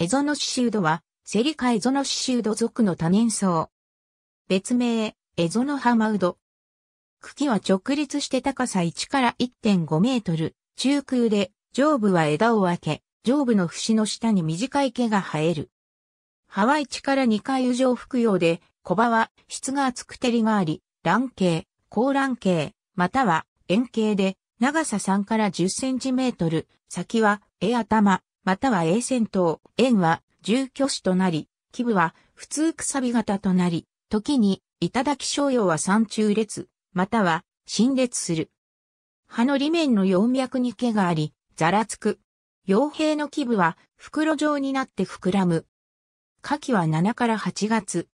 エゾノシシウドは、セリカエゾノシシウド属の多年草。別名、エゾノハマウド。茎は直立して高さ1から1.5メートル、中空で、上部は枝を分け、上部の節の下に短い毛が生える。葉は1から2回以上吹くようで、小葉は質が厚く照りがあり、卵形、高卵形、または円形で、長さ3から10センチメートル、先は絵頭、または A 線闘、円は住居種となり、基部は普通くさび型となり、時に頂商用は三中列、または新列する。葉の裏面の葉脈に毛があり、ざらつく。傭兵の基部は袋状になって膨らむ。夏季は7から8月。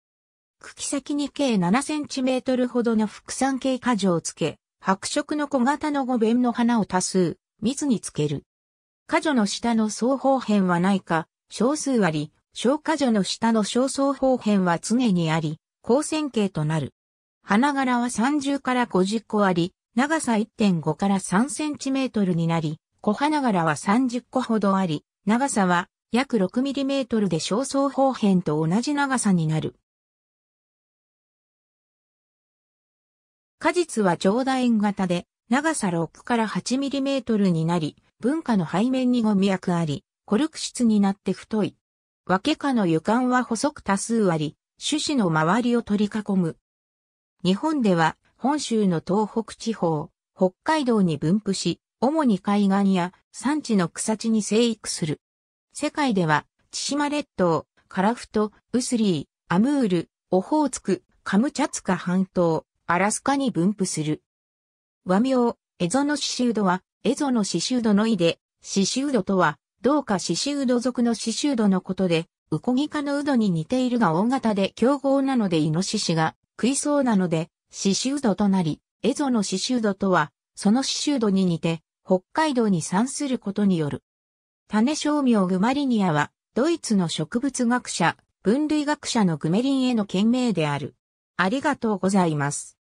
茎先に計7センチメートルほどの副産系果樹をつけ、白色の小型の五弁の花を多数、蜜につける。花女の下の双方辺はないか、小数あり、小花女の下の小双方辺は常にあり、光線形となる。花柄は30から50個あり、長さ1.5から3センチメートルになり、小花柄は30個ほどあり、長さは約6ミリメートルで小双方辺と同じ長さになる。果実は長大円型で、長さ6から8ミリメートルになり、文化の背面にゴミ役あり、コルク質になって太い。分け下の床間は細く多数あり、種子の周りを取り囲む。日本では本州の東北地方、北海道に分布し、主に海岸や山地の草地に生育する。世界では、千島列島、カラフト、ウスリー、アムール、オホーツク、カムチャツカ半島、アラスカに分布する。和名、エゾノシシウドはエゾの刺繍土の意で、刺繍土とは、どうかシシ土族の刺繍土のことで、ウコギ科のウドに似ているが大型で強豪なのでイノシシが食いそうなので、刺繍土となり、エゾの刺繍土とは、その刺繍土に似て、北海道に産することによる。種商名グマリニアは、ドイツの植物学者、分類学者のグメリンへの件名である。ありがとうございます。